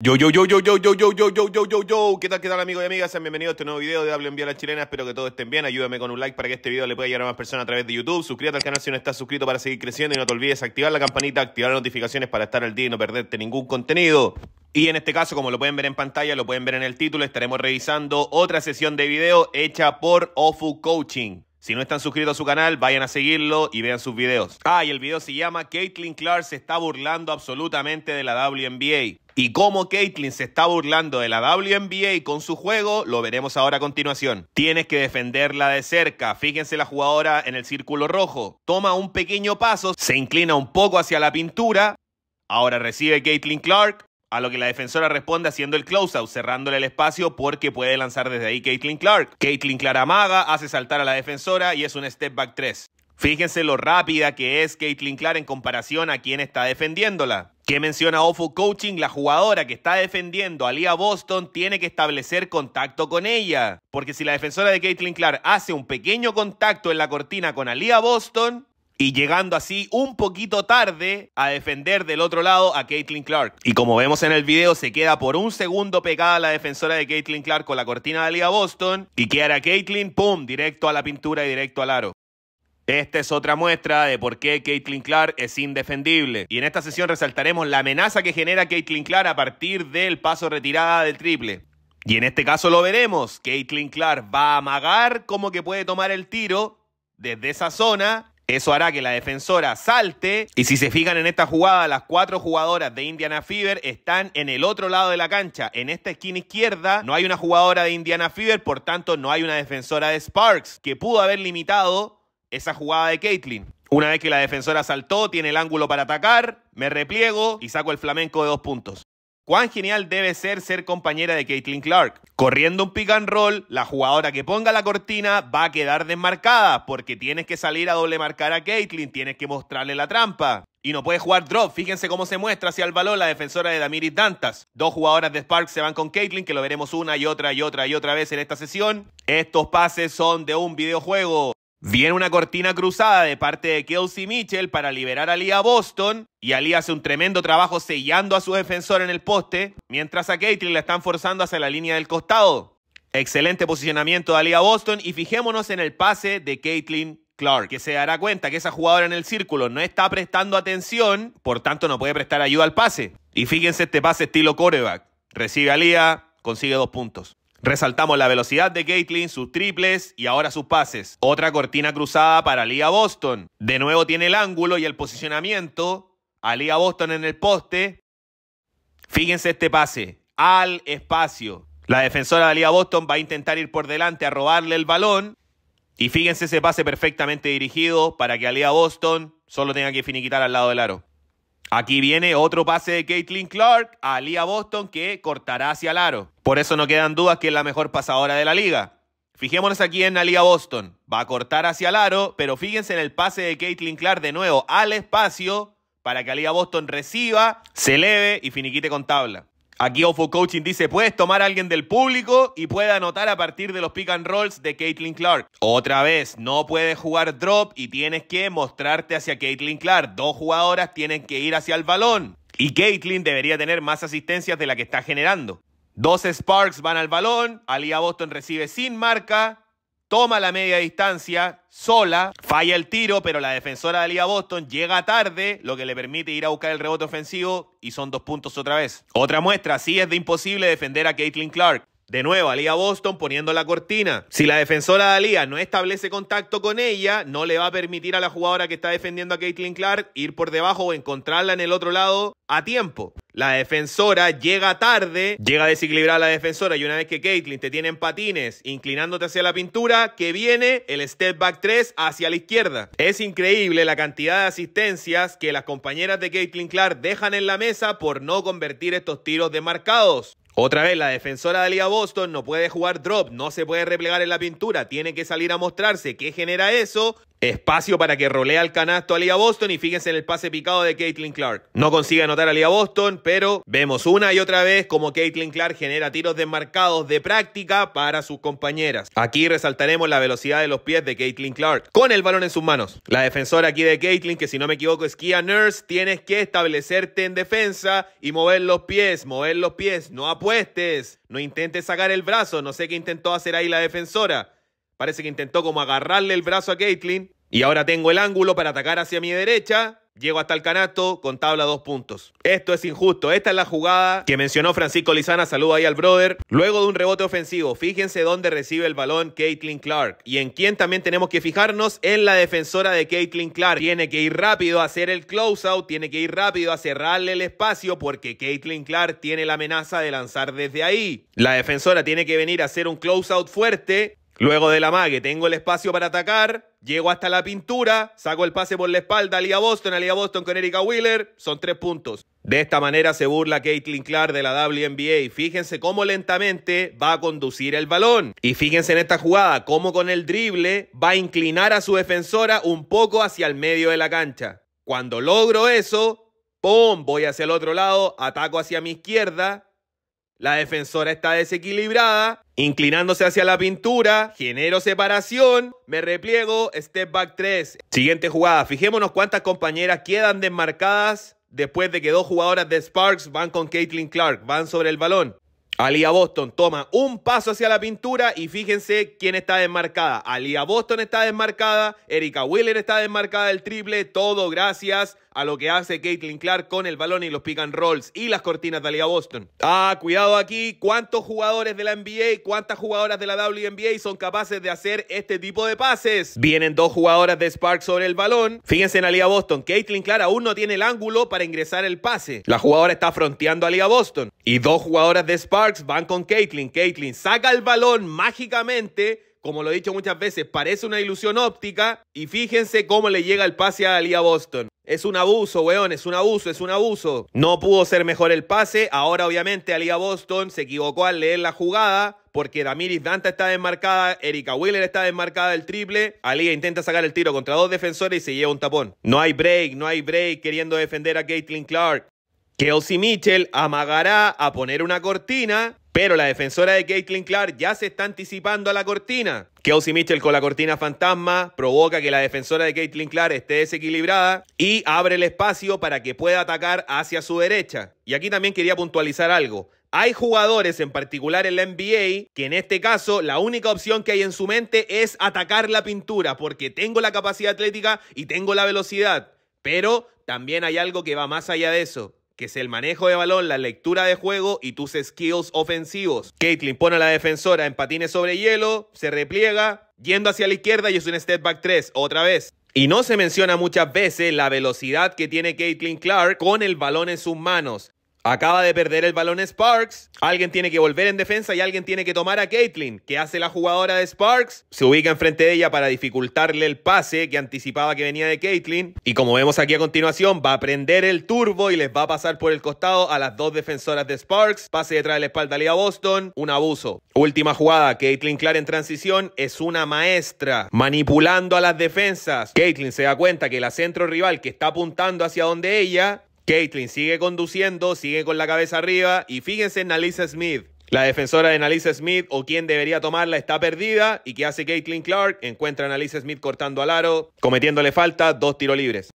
Yo, yo, yo, yo, yo, yo, yo, yo, yo, yo, yo, yo, ¿qué tal, qué tal amigos y amigas? Sean bienvenidos a este nuevo video de WNBA en la Chilena, espero que todos estén bien, ayúdame con un like para que este video le pueda llegar a más personas a través de YouTube, suscríbete al canal si no estás suscrito para seguir creciendo y no te olvides activar la campanita, activar las notificaciones para estar al día y no perderte ningún contenido. Y en este caso, como lo pueden ver en pantalla, lo pueden ver en el título, estaremos revisando otra sesión de video hecha por Ofu Coaching. Si no están suscritos a su canal, vayan a seguirlo y vean sus videos. Ah, y el video se llama Caitlin Clark se está burlando absolutamente de la WNBA. Y cómo Caitlin se está burlando de la WNBA con su juego, lo veremos ahora a continuación. Tienes que defenderla de cerca. Fíjense la jugadora en el círculo rojo. Toma un pequeño paso, se inclina un poco hacia la pintura. Ahora recibe Caitlin Clark. A lo que la defensora responde haciendo el closeout, cerrándole el espacio porque puede lanzar desde ahí Caitlin Clark. Caitlin Claramaga hace saltar a la defensora y es un step back 3. Fíjense lo rápida que es Caitlin Clark en comparación a quien está defendiéndola. ¿Qué menciona Ofu Coaching? La jugadora que está defendiendo a Lia Boston tiene que establecer contacto con ella. Porque si la defensora de Caitlin Clark hace un pequeño contacto en la cortina con Alia Boston, y llegando así un poquito tarde a defender del otro lado a Caitlin Clark. Y como vemos en el video, se queda por un segundo pegada la defensora de Caitlin Clark con la cortina de Lia Boston y queda Caitlin, ¡pum!, directo a la pintura y directo al aro. Esta es otra muestra de por qué Caitlin Clark es indefendible. Y en esta sesión resaltaremos la amenaza que genera Caitlin Clark a partir del paso retirada del triple. Y en este caso lo veremos. Caitlin Clark va a amagar como que puede tomar el tiro desde esa zona. Eso hará que la defensora salte. Y si se fijan en esta jugada, las cuatro jugadoras de Indiana Fever están en el otro lado de la cancha. En esta esquina izquierda no hay una jugadora de Indiana Fever, por tanto no hay una defensora de Sparks que pudo haber limitado esa jugada de Caitlin. Una vez que la defensora saltó, tiene el ángulo para atacar, me repliego y saco el flamenco de dos puntos. Cuán genial debe ser ser compañera de Caitlin Clark. Corriendo un pick and roll, la jugadora que ponga la cortina va a quedar desmarcada porque tienes que salir a doble marcar a Caitlin, tienes que mostrarle la trampa. Y no puede jugar drop. Fíjense cómo se muestra hacia el balón la defensora de Damiris Dantas. Dos jugadoras de Sparks se van con Caitlin, que lo veremos una y otra y otra y otra vez en esta sesión. Estos pases son de un videojuego. Viene una cortina cruzada de parte de Kelsey Mitchell para liberar a Lee Boston. Y Ali hace un tremendo trabajo sellando a su defensor en el poste, mientras a Caitlin la están forzando hacia la línea del costado. Excelente posicionamiento de Ali Boston y fijémonos en el pase de Caitlin Clark, que se dará cuenta que esa jugadora en el círculo no está prestando atención, por tanto no puede prestar ayuda al pase. Y fíjense este pase estilo coreback. Recibe a consigue dos puntos. Resaltamos la velocidad de Caitlin, sus triples y ahora sus pases. Otra cortina cruzada para Alía Boston. De nuevo tiene el ángulo y el posicionamiento. Alía Boston en el poste. Fíjense este pase. Al espacio. La defensora de Alía Boston va a intentar ir por delante a robarle el balón. Y fíjense ese pase perfectamente dirigido para que Alía Boston solo tenga que finiquitar al lado del aro. Aquí viene otro pase de Caitlin Clark a Aliyah Boston que cortará hacia el aro. Por eso no quedan dudas que es la mejor pasadora de la liga. Fijémonos aquí en Alia Boston. Va a cortar hacia el aro, pero fíjense en el pase de Caitlin Clark de nuevo al espacio para que Alia Boston reciba, se eleve y finiquite con tabla. Aquí Ofo Coaching dice, puedes tomar a alguien del público y puede anotar a partir de los pick and rolls de Caitlin Clark. Otra vez, no puedes jugar drop y tienes que mostrarte hacia Caitlin Clark. Dos jugadoras tienen que ir hacia el balón. Y Caitlin debería tener más asistencias de la que está generando. Dos Sparks van al balón, Alia Boston recibe sin marca, toma la media distancia sola, falla el tiro, pero la defensora de Liga Boston llega tarde, lo que le permite ir a buscar el rebote ofensivo y son dos puntos otra vez. Otra muestra, sí es de imposible defender a Caitlin Clark. De nuevo, Alía Boston poniendo la cortina. Si la defensora de Alía no establece contacto con ella, no le va a permitir a la jugadora que está defendiendo a Caitlin Clark ir por debajo o encontrarla en el otro lado a tiempo. La defensora llega tarde, llega a desequilibrar la defensora y una vez que Caitlin te tiene en patines, inclinándote hacia la pintura, que viene el step back 3 hacia la izquierda. Es increíble la cantidad de asistencias que las compañeras de Caitlin Clark dejan en la mesa por no convertir estos tiros de otra vez, la defensora de Liga Boston no puede jugar drop, no se puede replegar en la pintura, tiene que salir a mostrarse. ¿Qué genera eso? Espacio para que rolea el canasto a Lía Boston y fíjense en el pase picado de Caitlin Clark. No consigue anotar a Lía Boston, pero vemos una y otra vez como Caitlin Clark genera tiros desmarcados de práctica para sus compañeras. Aquí resaltaremos la velocidad de los pies de Caitlin Clark con el balón en sus manos. La defensora aquí de Caitlin, que si no me equivoco es Kia Nurse, tienes que establecerte en defensa y mover los pies, mover los pies, no apuestes, no intentes sacar el brazo, no sé qué intentó hacer ahí la defensora Parece que intentó como agarrarle el brazo a Caitlin. Y ahora tengo el ángulo para atacar hacia mi derecha. Llego hasta el canasto con tabla dos puntos. Esto es injusto. Esta es la jugada que mencionó Francisco Lizana. Saluda ahí al brother. Luego de un rebote ofensivo, fíjense dónde recibe el balón Caitlin Clark. Y en quién también tenemos que fijarnos, en la defensora de Caitlin Clark. Tiene que ir rápido a hacer el closeout, tiene que ir rápido a cerrarle el espacio porque Caitlin Clark tiene la amenaza de lanzar desde ahí. La defensora tiene que venir a hacer un closeout fuerte Luego de la mague tengo el espacio para atacar, llego hasta la pintura, saco el pase por la espalda a Boston, a Boston con Erika Wheeler, son tres puntos. De esta manera se burla Caitlin Clark de la WNBA. Fíjense cómo lentamente va a conducir el balón. Y fíjense en esta jugada, cómo con el drible va a inclinar a su defensora un poco hacia el medio de la cancha. Cuando logro eso, ¡pum! Voy hacia el otro lado, ataco hacia mi izquierda, la defensora está desequilibrada, inclinándose hacia la pintura, genero separación, me repliego, step back 3. Siguiente jugada, fijémonos cuántas compañeras quedan desmarcadas después de que dos jugadoras de Sparks van con Caitlin Clark, van sobre el balón. Alia Boston toma un paso hacia la pintura y fíjense quién está desmarcada. Alia Boston está desmarcada, Erika Wheeler está desmarcada del triple, todo gracias a lo que hace Caitlin Clark con el balón y los pick and rolls y las cortinas de Alia Boston. Ah, cuidado aquí, cuántos jugadores de la NBA, cuántas jugadoras de la WNBA son capaces de hacer este tipo de pases. Vienen dos jugadoras de Spark sobre el balón. Fíjense en Alia Boston, Caitlin Clark aún no tiene el ángulo para ingresar el pase. La jugadora está fronteando a Alia Boston y dos jugadoras de Spark van con Caitlin. Caitlin saca el balón mágicamente. Como lo he dicho muchas veces, parece una ilusión óptica. Y fíjense cómo le llega el pase a Alía Boston. Es un abuso, weón, es un abuso, es un abuso. No pudo ser mejor el pase. Ahora, obviamente, Alia Boston se equivocó al leer la jugada. Porque Damiris Danta está desmarcada, Erika Wheeler está desmarcada del triple. Alia intenta sacar el tiro contra dos defensores y se lleva un tapón. No hay break, no hay break queriendo defender a Caitlin Clark. Kelsey Mitchell amagará a poner una cortina, pero la defensora de Caitlin Clark ya se está anticipando a la cortina. Kelsey Mitchell con la cortina fantasma provoca que la defensora de Caitlin Clark esté desequilibrada y abre el espacio para que pueda atacar hacia su derecha. Y aquí también quería puntualizar algo. Hay jugadores en particular en la NBA que en este caso la única opción que hay en su mente es atacar la pintura porque tengo la capacidad atlética y tengo la velocidad. Pero también hay algo que va más allá de eso que es el manejo de balón, la lectura de juego y tus skills ofensivos. Caitlin pone a la defensora en patines sobre hielo, se repliega, yendo hacia la izquierda y es un step back 3, otra vez. Y no se menciona muchas veces la velocidad que tiene Caitlin Clark con el balón en sus manos. Acaba de perder el balón Sparks. Alguien tiene que volver en defensa y alguien tiene que tomar a Caitlin, que hace la jugadora de Sparks. Se ubica enfrente de ella para dificultarle el pase que anticipaba que venía de Caitlin. Y como vemos aquí a continuación, va a prender el turbo y les va a pasar por el costado a las dos defensoras de Sparks. Pase detrás de la espalda a Boston. Un abuso. Última jugada. Caitlin Clark en transición es una maestra manipulando a las defensas. Caitlin se da cuenta que la centro rival que está apuntando hacia donde ella Caitlin sigue conduciendo, sigue con la cabeza arriba y fíjense en Alice Smith. La defensora de Alice Smith o quien debería tomarla está perdida y qué hace Caitlin Clark encuentra a Alice Smith cortando al aro, cometiéndole falta, dos tiros libres.